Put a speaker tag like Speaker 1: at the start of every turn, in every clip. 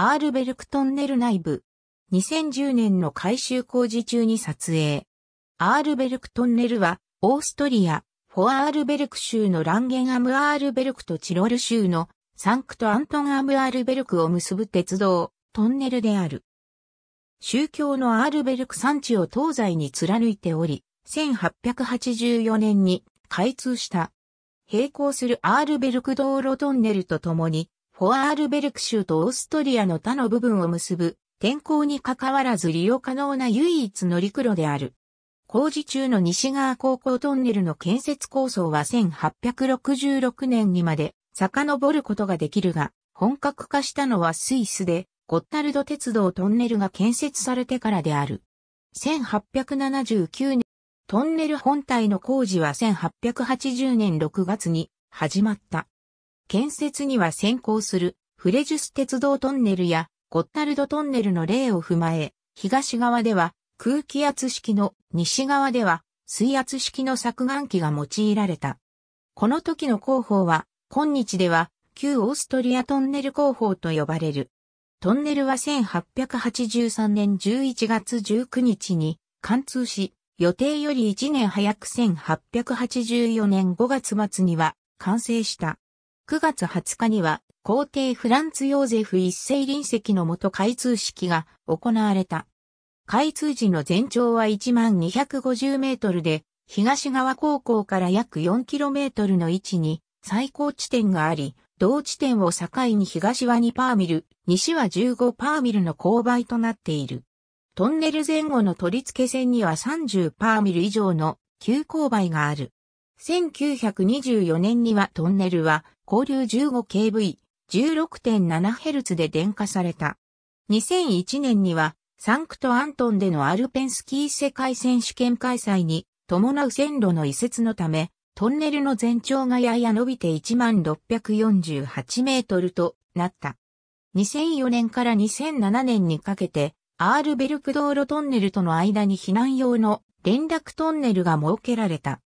Speaker 1: アールベルクトンネル内部。2010年の改修工事中に撮影。アールベルクトンネルは、オーストリア、フォアールベルク州のランゲンアムアールベルクとチロル州のサンクトアントンアムアールベルクを結ぶ鉄道、トンネルである。宗教のアールベルク山地を東西に貫いており、1884年に開通した。並行するアールベルク道路トンネルとともに、フォアールベルク州とオーストリアの他の部分を結ぶ、天候に関わらず利用可能な唯一の陸路である。工事中の西側高校トンネルの建設構想は1866年にまで遡ることができるが、本格化したのはスイスで、ゴッタルド鉄道トンネルが建設されてからである。1879年、トンネル本体の工事は1880年6月に始まった。建設には先行するフレジュス鉄道トンネルやゴッタルドトンネルの例を踏まえ、東側では空気圧式の西側では水圧式の削岩機が用いられた。この時の工法は、今日では旧オーストリアトンネル工法と呼ばれる。トンネルは1883年11月19日に貫通し、予定より1年早く1884年5月末には完成した。9月20日には、皇帝フランツ・ヨーゼフ一世臨席のもと開通式が行われた。開通時の全長は1250メートルで、東側高校から約4キロメートルの位置に最高地点があり、同地点を境に東は2パーミル、西は15パーミルの勾配となっている。トンネル前後の取り付け線には30パーミル以上の急勾配がある。1924年にはトンネルは交流 15kV、16.7Hz で電化された。2001年には、サンクトアントンでのアルペンスキー世界選手権開催に伴う線路の移設のため、トンネルの全長がやや伸びて1648メートルとなった。2004年から2007年にかけて、アールベルク道路トンネルとの間に避難用の連絡トンネルが設けられた。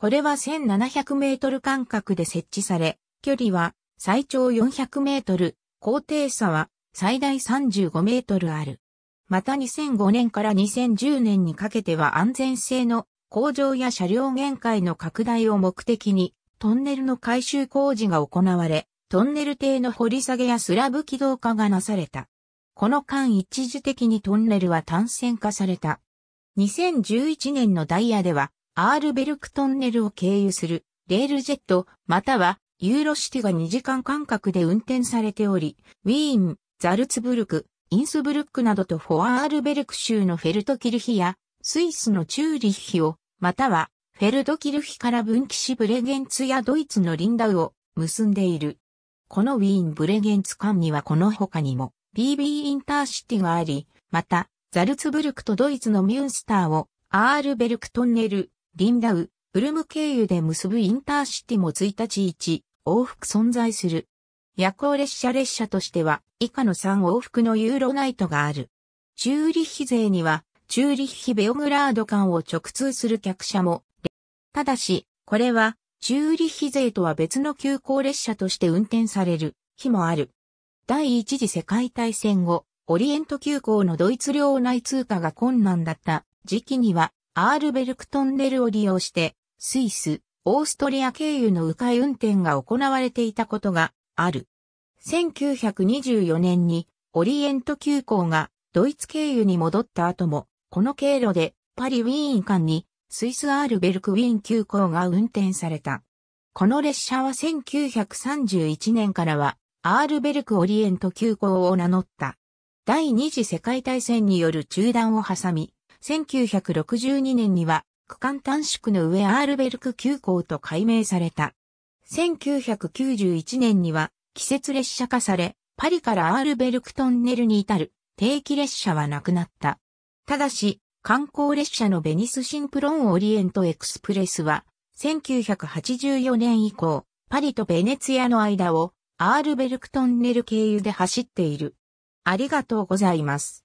Speaker 1: これは1700メートル間隔で設置され、距離は最長400メートル、高低差は最大35メートルある。また2005年から2010年にかけては安全性の向上や車両限界の拡大を目的にトンネルの改修工事が行われ、トンネル底の掘り下げやスラブ軌道化がなされた。この間一時的にトンネルは単線化された。2011年のダイヤでは、アールベルクトンネルを経由するレールジェットまたはユーロシティが2時間間隔で運転されており、ウィーン、ザルツブルク、インスブルックなどとフォアールベルク州のフェルトキルヒや、スイスのチューリッヒを、または、フェルトキルヒから分岐しブレゲンツやドイツのリンダウを結んでいる。このウィーン・ブレゲンツ間にはこの他にも BB インターシティがあり、またザルツブルクとドイツのミュンスターをアールベルクトンネル、リンダウ、ウルム経由で結ぶインターシティも1日1往復存在する。夜行列車列車としては以下の3往復のユーロナイトがある。チューリッヒ勢にはチューリッヒベオグラード間を直通する客車も、ただし、これはチューリッヒ勢とは別の急行列車として運転される日もある。第一次世界大戦後、オリエント急行のドイツ領内通過が困難だった時期には、アールベルクトンネルを利用して、スイス、オーストリア経由の迂回運転が行われていたことがある。1924年にオリエント急行がドイツ経由に戻った後も、この経路でパリ・ウィーン間にスイス・アールベルク・ウィーン急行が運転された。この列車は1931年からはアールベルク・オリエント急行を名乗った。第二次世界大戦による中断を挟み、1962年には区間短縮の上アールベルク急行と改名された。1991年には季節列車化され、パリからアールベルクトンネルに至る定期列車はなくなった。ただし、観光列車のベニスシンプロンオリエントエクスプレスは、1984年以降、パリとベネツィアの間をアールベルクトンネル経由で走っている。ありがとうございます。